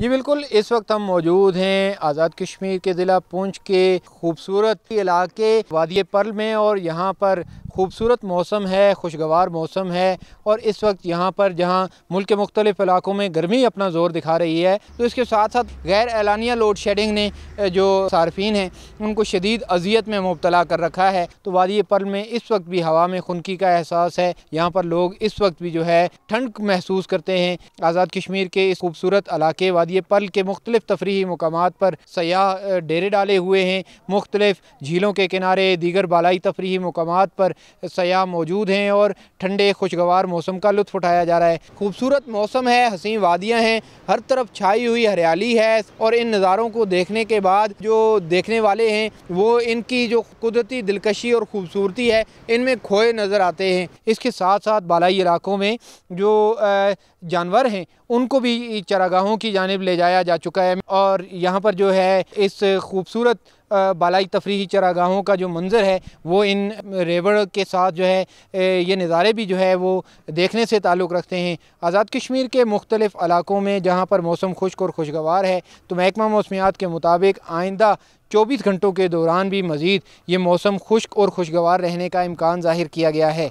जी बिल्कुल इस वक्त हम मौजूद हैं आज़ाद कश्मीर के ज़िला पुंछ के खूबसूरत इलाके वादी पर्ल में और यहाँ पर खूबसूरत मौसम है खुशगवार मौसम है और इस वक्त यहाँ पर जहाँ मुल्क के मुख्तलिफ़ इलाकों में गर्मी अपना ज़ोर दिखा रही है तो इसके साथ साथ गैर एलानिया लोड शेडिंग ने जो सार्फिन हैं उनको शदीद अजियत में मुबतला कर रखा है तो वादी पर्ल में इस वक्त भी हवा में खुनकी का एहसास है यहाँ पर लोग इस वक्त भी जो है ठंड महसूस करते हैं आज़ाद कश्मीर के इस खूबसूरत इलाके वादी बाद ये पल के मुख्तलिफ तफरी मकाम पर सयाह डेरे डाले हुए हैं मुख्तलिफ झीलों के किनारे दीगर बालाई तफरी मकाम पर सयाह मौजूद हैं और ठंडे खुशगवार मौसम का लुत्फ उठाया जा रहा है खूबसूरत मौसम है हसीन वादियाँ हैं हर तरफ छाई हुई हरियाली है और इन नज़ारों को देखने के बाद जो देखने वाले हैं वो इनकी जो कुदरती दिलकशी और ख़ूबसूरती है इनमें खोए नज़र आते हैं इसके साथ साथ बालाई इलाकों में जो जानवर हैं उनको भी चरागाहों की जानब जानब ले जाया जा चुका है और यहाँ पर जो है इस खूबसूरत बालाई तफरी चरागाहों का जो मंज़र है वो इन रेवड़ के साथ जो है ये नज़ारे भी जो है वो देखने से ताल्लुक़ रखते हैं आज़ाद कश्मीर के मुख्तलिफ़ इलाकों में जहाँ पर मौसम खुश्क और खुशगवार है तो महकमा मौसमियात के मुताबिक आइंदा चौबीस घंटों के दौरान भी मज़ीद ये मौसम खुश्क और खुशगवार रहने का इम्कान ज़ाहिर किया गया है